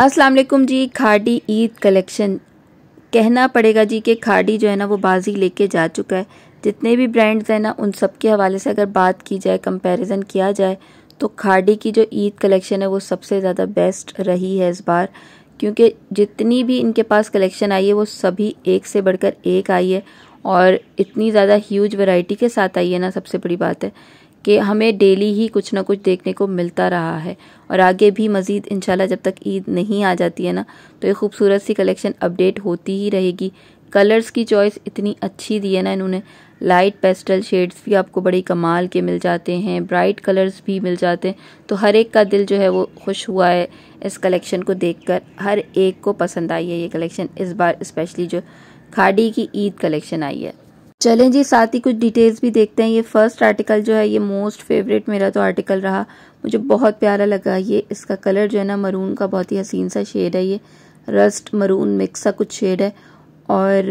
अस्सलाम वालेकुम जी खाडी ईद कलेक्शन कहना पड़ेगा जी कि खाडी जो है ना वो बाजी लेके जा चुका है जितने भी ब्रांड्स हैं ना उन सब के हवाले से अगर बात की जाए कंपैरिजन किया जाए तो खाडी की जो ईद कलेक्शन है वो सबसे ज़्यादा बेस्ट रही है इस बार क्योंकि जितनी भी इनके पास कलेक्शन आई है वो सभी एक से बढ़कर एक आई है और इतनी ज़्यादा ह्यूज वैरायटी के साथ आई है ना सबसे बड़ी बात है कि हमें डेली ही कुछ ना कुछ देखने को मिलता रहा है और आगे भी मज़ीद इन जब तक ईद नहीं आ जाती है ना तो ये खूबसूरत सी कलेक्शन अपडेट होती ही रहेगी कलर्स की चॉइस इतनी अच्छी दी है ना इन्होंने लाइट पेस्टल शेड्स भी आपको बड़े कमाल के मिल जाते हैं ब्राइट कलर्स भी मिल जाते हैं तो हर एक का दिल जो है वो खुश हुआ है इस कलेक्शन को देखकर हर एक को पसंद आई है ये कलेक्शन इस बार स्पेशली जो खाड़ी की ईद कलेक्शन आई है चलें जी साथ ही कुछ डिटेल्स भी देखते हैं ये फर्स्ट आर्टिकल जो है ये मोस्ट फेवरेट मेरा तो आर्टिकल रहा मुझे बहुत प्यारा लगा ये इसका कलर जो है ना मरून का बहुत ही हसीन सा शेड है ये रस्ट मरून मिक्स सा कुछ शेड है और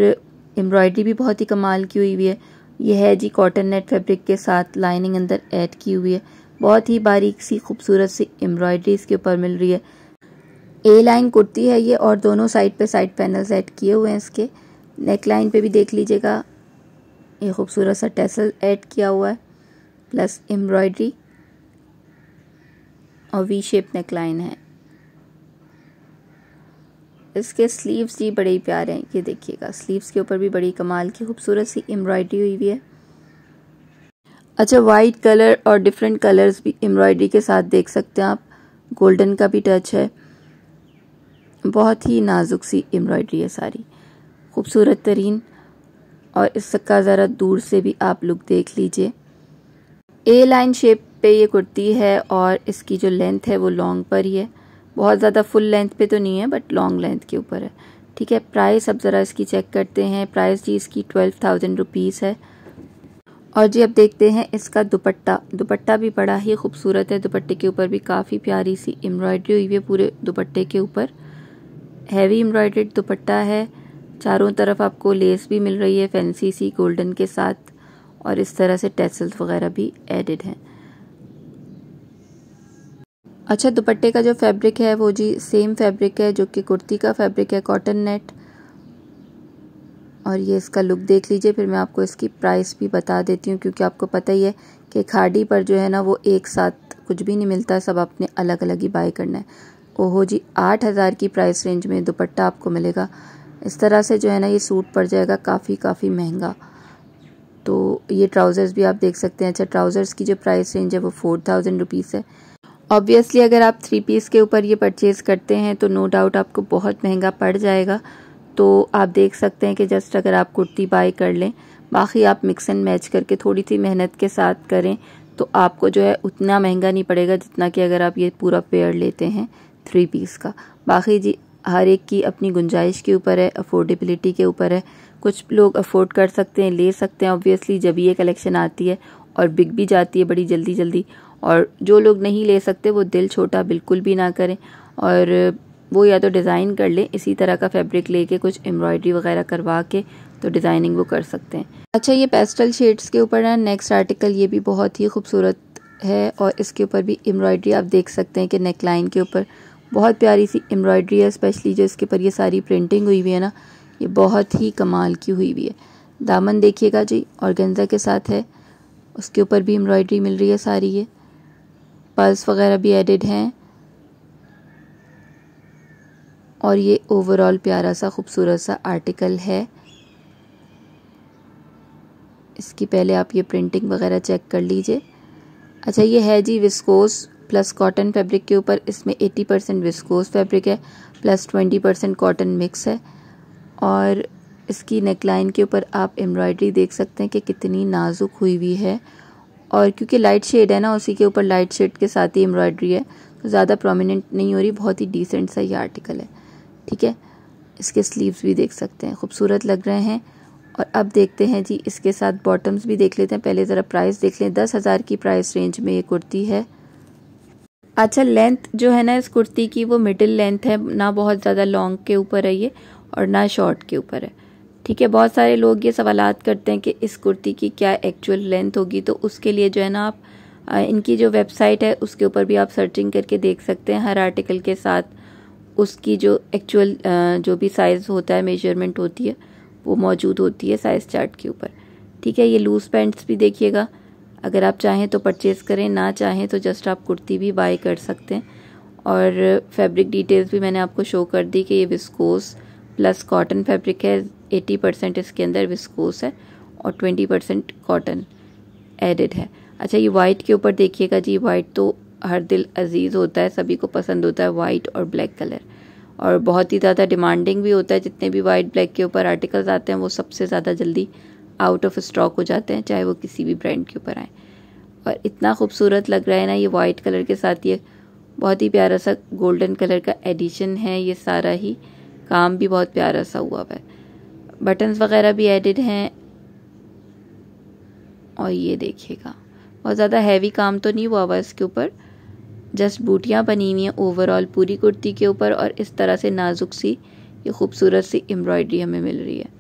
एम्ब्रॉयडरी भी बहुत ही कमाल की हुई हुई है ये है जी कॉटन नेट फैब्रिक के साथ लाइनिंग अंदर ऐड की हुई है बहुत ही बारीक सी खूबसूरत सी एम्ब्रॉयडरी इसके ऊपर मिल रही है ए लाइन कुर्ती है ये और दोनों साइड पे साइड पैनल्स ऐड किए हुए हैं इसके नेक लाइन पे भी देख लीजिएगा ये खूबसूरत सा टेसल ऐड किया हुआ है प्लस एम्ब्रॉयडरी और वी शेप नेकलाइन है इसके स्लीव्स जी बड़े ही प्यारे हैं ये देखिएगा स्लीव्स के ऊपर भी बड़ी कमाल की खूबसूरत सी एम्ब्रॉयडरी हुई हुई है अच्छा वाइट कलर और डिफरेंट कलर्स भी एम्ब्रॉयडरी के साथ देख सकते हैं आप गोल्डन का भी टच है बहुत ही नाजुक सी एम्ब्रॉयडरी है सारी खूबसूरत तरीन और इसका ज़रा दूर से भी आप लुक देख लीजिए ए लाइन शेप पे ये कुर्ती है और इसकी जो लेंथ है वो लॉन्ग पर ही है बहुत ज़्यादा फुल लेंथ पे तो नहीं है बट लॉन्ग लेंथ के ऊपर है ठीक है प्राइस अब ज़रा इसकी चेक करते हैं प्राइस जी इसकी ट्वेल्व थाउजेंड रुपीज़ है और जी अब देखते हैं इसका दुपट्टा दुपट्टा भी बड़ा ही खूबसूरत है दुपट्टे के ऊपर भी काफ़ी प्यारी सी एम्ब्रॉयडरी हुई है पूरे दुपट्टे के ऊपर हैवी एम्ब्रॉयड्रेड दुपट्टा है चारों तरफ आपको लेस भी मिल रही है फैंसी सी गोल्डन के साथ और इस तरह से टेसल्स वगैरह भी एडिड हैं अच्छा दुपट्टे का जो फैब्रिक है वो जी सेम फैब्रिक है जो कि कुर्ती का फैब्रिक है कॉटन नेट और ये इसका लुक देख लीजिए फिर मैं आपको इसकी प्राइस भी बता देती हूँ क्योंकि आपको पता ही है कि खाड़ी पर जो है ना वो एक साथ कुछ भी नहीं मिलता सब आपने अलग अलग ही बाय करना है ओहो जी आठ हज़ार की प्राइस रेंज में दुपट्टा आपको मिलेगा इस तरह से जो है ना ये सूट पड़ जाएगा काफ़ी काफ़ी महंगा तो ये ट्राउज़र्स भी आप देख सकते हैं अच्छा ट्राउज़र्स की जो प्राइस रेंज है वो फोर थाउजेंड रुपीज़ है ऑब्वियसली अगर आप थ्री पीस के ऊपर ये परचेज़ करते हैं तो नो डाउट आपको बहुत महंगा पड़ जाएगा तो आप देख सकते हैं कि जस्ट अगर आप कुर्ती बाई कर लें बाकी आप मिक्स एंड मैच करके थोड़ी सी मेहनत के साथ करें तो आपको जो है उतना महंगा नहीं पड़ेगा जितना कि अगर आप ये पूरा पेयर लेते हैं थ्री पीस का बाकी जी हर एक की अपनी गुंजाइश के ऊपर है अफोर्डेबिलिटी के ऊपर है कुछ लोग अफोर्ड कर सकते हैं ले सकते हैं ऑब्वियसली जब ये कलेक्शन आती है और बिक भी जाती है बड़ी जल्दी जल्दी और जो लोग नहीं ले सकते वो दिल छोटा बिल्कुल भी ना करें और वो या तो डिज़ाइन कर लें इसी तरह का फैब्रिक लेके कुछ एम्ब्रॉयडरी वगैरह करवा के तो डिज़ाइनिंग वो कर सकते हैं अच्छा ये पेस्टल शेड्स के ऊपर है नेक्स्ट आर्टिकल ये भी बहुत ही खूबसूरत है और इसके ऊपर भी एम्ब्रॉयडरी आप देख सकते हैं कि नेकलाइन के ऊपर बहुत प्यारी सी एम्ब्रॉयडरी है स्पेशली जो इसके पर ये सारी प्रिंटिंग हुई हुई है ना ये बहुत ही कमाल की हुई हुई है दामन देखिएगा जी ऑर्गेन्जा के साथ है उसके ऊपर भी एम्ब्रॉयडरी मिल रही है सारी ये पल्स वगैरह भी एडिड हैं और ये ओवरऑल प्यारा सा खूबसूरत सा आर्टिकल है इसकी पहले आप ये प्रिंटिंग वगैरह चेक कर लीजिए अच्छा ये है जी विस्कोस प्लस कॉटन फैब्रिक के ऊपर इसमें 80 परसेंट विस्कोस फैब्रिक है प्लस 20 परसेंट कॉटन मिक्स है और इसकी नेकलाइन के ऊपर आप एम्ब्रॉयडरी देख सकते हैं कि कितनी नाजुक हुई हुई है और क्योंकि लाइट शेड है ना उसी के ऊपर लाइट शेड के साथ ही एम्ब्रॉयडरी है तो ज़्यादा प्रोमिनेंट नहीं हो रही बहुत ही डिसेंट सा ये आर्टिकल है ठीक है इसके स्लीव्स भी देख सकते हैं खूबसूरत लग रहे हैं और अब देखते हैं जी इसके साथ बॉटम्स भी देख लेते हैं पहले ज़रा प्राइस देख लें दस हज़ार की प्राइस रेंज में ये कुर्ती है अच्छा लेंथ जो है ना इस कुर्ती की वो मिडिल लेंथ है ना बहुत ज़्यादा लॉन्ग के ऊपर है ये और ना शॉर्ट के ऊपर है ठीक है बहुत सारे लोग ये सवाल करते हैं कि इस कुर्ती की क्या एक्चुअल लेंथ होगी तो उसके लिए जो है ना आप इनकी जो वेबसाइट है उसके ऊपर भी आप सर्चिंग करके देख सकते हैं हर आर्टिकल के साथ उसकी जो एक्चुअल जो भी साइज़ होता है मेजरमेंट होती है वो मौजूद होती है साइज़ चार्ट के ऊपर ठीक है ये लूज़ पैंट्स भी देखिएगा अगर आप चाहें तो परचेज़ करें ना चाहें तो जस्ट आप कुर्ती भी बाय कर सकते हैं और फैब्रिक डिटेल्स भी मैंने आपको शो कर दी कि ये विस्कोस प्लस कॉटन फैब्रिक है 80 परसेंट इसके अंदर विस्कोस है और 20 परसेंट कॉटन एडिड है अच्छा ये वाइट के ऊपर देखिएगा जी वाइट तो हर दिल अजीज़ होता है सभी को पसंद होता है वाइट और ब्लैक कलर और बहुत ही ज़्यादा डिमांडिंग भी होता है जितने भी वाइट ब्लैक के ऊपर आर्टिकल्स आते हैं वो सबसे ज़्यादा जल्दी आउट ऑफ स्टॉक हो जाते हैं चाहे वो किसी भी ब्रांड के ऊपर आए और इतना खूबसूरत लग रहा है ना ये वाइट कलर के साथ ये बहुत ही प्यारा सा गोल्डन कलर का एडिशन है ये सारा ही काम भी बहुत प्यारा सा हुआ हुआ है बटन्स वगैरह भी एडिड हैं और ये देखिएगा बहुत ज़्यादा हैवी काम तो नहीं हुआ हुआ इसके ऊपर जस्ट बूटियाँ बनी हुई हैं ओवरऑल पूरी कुर्ती के ऊपर और इस तरह से नाजुक सी ये खूबसूरत सी एम्ब्रॉयडरी हमें मिल रही है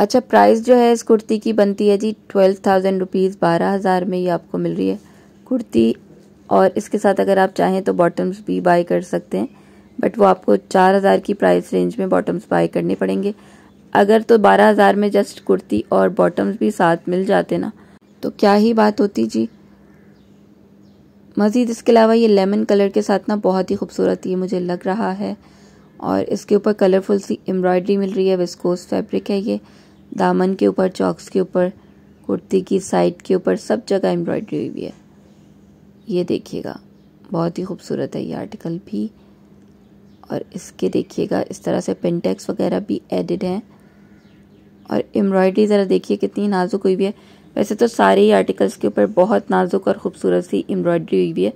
अच्छा प्राइस जो है इस कुर्ती की बनती है जी ट्वेल्व थाउजेंड रुपीज़ बारह हज़ार में ये आपको मिल रही है कुर्ती और इसके साथ अगर आप चाहें तो बॉटम्स भी बाय कर सकते हैं बट वो आपको चार हज़ार की प्राइस रेंज में बॉटम्स बाय करने पड़ेंगे अगर तो बारह हज़ार में जस्ट कुर्ती और बॉटम्स भी साथ मिल जाते ना तो क्या ही बात होती जी मज़ीद इसके अलावा ये लेमन कलर के साथ ना बहुत ही खूबसूरत ये मुझे लग रहा है और इसके ऊपर कलरफुल सी एम्ब्रॉयडरी मिल रही है विस्कोस फैब्रिक है ये दामन के ऊपर चौक्स के ऊपर कुर्ती की साइड के ऊपर सब जगह एम्ब्रॉयडरी हुई है ये देखिएगा बहुत ही खूबसूरत है ये आर्टिकल भी और इसके देखिएगा इस तरह से पेंटेक्स वगैरह भी एडिड हैं और एम्ब्रॉयडरी ज़रा देखिए कितनी नाजुक हुई हुई है वैसे तो सारे ही आर्टिकल्स के ऊपर बहुत नाजुक और ख़ूबसूरत सी एम्ब्रॉयडरी हुई हुई है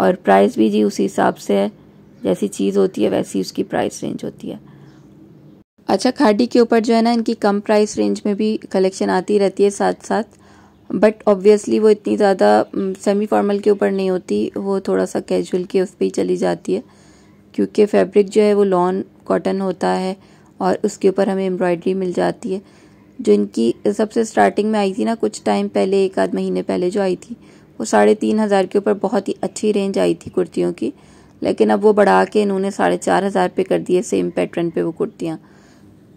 और प्राइस भी जी उसी हिसाब से है जैसी चीज़ होती है वैसी उसकी प्राइस रेंज होती है अच्छा खाडी के ऊपर जो है ना इनकी कम प्राइस रेंज में भी कलेक्शन आती रहती है साथ साथ बट ऑब्वियसली वो इतनी ज़्यादा सेमी फॉर्मल के ऊपर नहीं होती वो थोड़ा सा कैजुअल के उस पर ही चली जाती है क्योंकि फैब्रिक जो है वो लॉन कॉटन होता है और उसके ऊपर हमें एम्ब्रॉयडरी मिल जाती है जो इनकी सबसे स्टार्टिंग में आई थी ना कुछ टाइम पहले एक आध महीने पहले जो आई थी वो साढ़े तीन हज़ार के ऊपर बहुत ही अच्छी रेंज आई थी कुर्तियों की लेकिन अब वो बढ़ा के इन्होंने साढ़े चार हज़ार पे कर दिए सेम पैटर्न पे वो कुर्तियाँ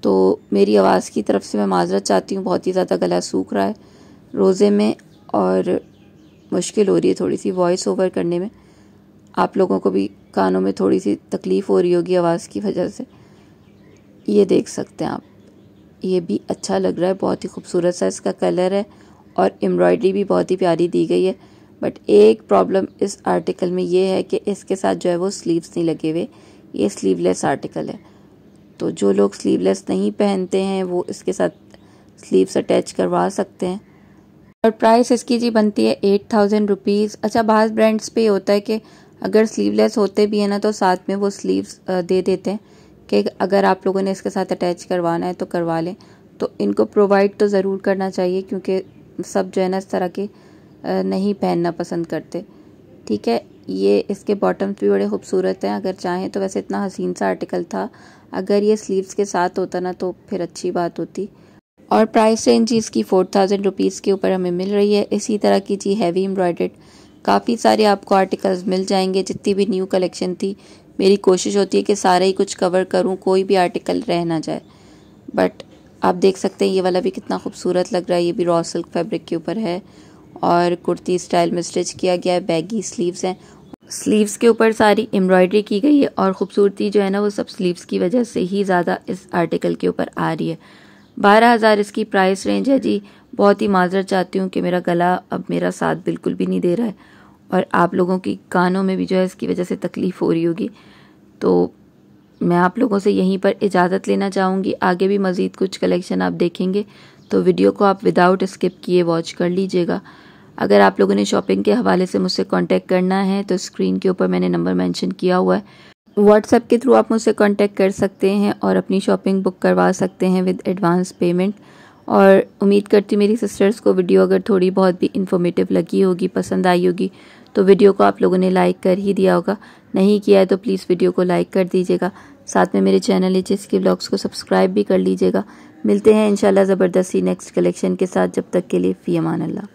तो मेरी आवाज़ की तरफ से मैं माजरत चाहती हूँ बहुत ही ज़्यादा गला सूख रहा है रोज़े में और मुश्किल हो रही है थोड़ी सी वॉइस ओवर करने में आप लोगों को भी कानों में थोड़ी सी तकलीफ़ हो रही होगी आवाज़ की वजह से ये देख सकते हैं आप ये भी अच्छा लग रहा है बहुत ही खूबसूरत सा इसका कलर है और एम्ब्रॉयडरी भी बहुत ही प्यारी दी गई है बट एक प्रॉब्लम इस आर्टिकल में ये है कि इसके साथ जो है वो स्लीव्स नहीं लगे हुए ये स्लीवलेस आर्टिकल है तो जो लोग स्लीवलेस नहीं पहनते हैं वो इसके साथ स्लीव्स अटैच करवा सकते हैं और प्राइस इसकी जी बनती है एट थाउजेंड रुपीज़ अच्छा बाहर ब्रांड्स पे होता है कि अगर स्लीवलेस होते भी हैं ना तो साथ में वो स्लीव्स दे देते हैं कि अगर आप लोगों ने इसके साथ अटैच करवाना है तो करवा लें तो इनको प्रोवाइड तो ज़रूर करना चाहिए क्योंकि सब जो है ना इस तरह के नहीं पहनना पसंद करते ठीक है ये इसके बॉटम्स भी बड़े खूबसूरत हैं अगर चाहें तो वैसे इतना हसीन सा आर्टिकल था अगर ये स्लीव्स के साथ होता ना तो फिर अच्छी बात होती और प्राइस रेंज इसकी फ़ोर थाउजेंड रुपीज़ के ऊपर हमें मिल रही है इसी तरह की जी हैवी एम्ब्रॉयडर्ड काफ़ी सारे आपको आर्टिकल्स मिल जाएंगे जितनी भी न्यू कलेक्शन थी मेरी कोशिश होती है कि सारा ही कुछ कवर करूँ कोई भी आर्टिकल रह ना जाए बट आप देख सकते हैं ये वाला भी कितना खूबसूरत लग रहा है ये भी रॉ सिल्क फैब्रिक के ऊपर है और कुर्ती स्टाइल में स्टिच किया गया है बैगी स्लीव्स हैं स्लीव्स के ऊपर सारी एम्ब्रॉयडरी की गई है और खूबसूरती जो है ना वो सब स्लीव्स की वजह से ही ज़्यादा इस आर्टिकल के ऊपर आ रही है बारह हज़ार इसकी प्राइस रेंज है जी बहुत ही माजरत चाहती हूँ कि मेरा गला अब मेरा साथ बिल्कुल भी नहीं दे रहा है और आप लोगों की कानों में भी जो है इसकी वजह से तकलीफ़ हो रही होगी तो मैं आप लोगों से यहीं पर इजाज़त लेना चाहूँगी आगे भी मज़ीद कुछ कलेक्शन आप देखेंगे तो वीडियो को आप विदाउट स्किप किए वॉच कर लीजिएगा अगर आप लोगों ने शॉपिंग के हवाले से मुझसे कांटेक्ट करना है तो स्क्रीन के ऊपर मैंने नंबर मेंशन किया हुआ है व्हाट्सएप के थ्रू आप मुझसे कांटेक्ट कर सकते हैं और अपनी शॉपिंग बुक करवा सकते हैं विद एडवांस पेमेंट और उम्मीद करती मेरी सिस्टर्स को वीडियो अगर थोड़ी बहुत भी इन्फॉर्मेटिव लगी होगी पसंद आई होगी तो वीडियो को आप लोगों ने लाइक कर ही दिया होगा नहीं किया है तो प्लीज़ वीडियो को लाइक कर दीजिएगा साथ में मेरे चैनल एच के ब्लॉग्स को सब्सक्राइब भी कर लीजिएगा मिलते हैं इंशाल्लाह ज़बरदस्ती नेक्स्ट कलेक्शन के साथ जब तक के लिए फ़ी अमान अल्लाह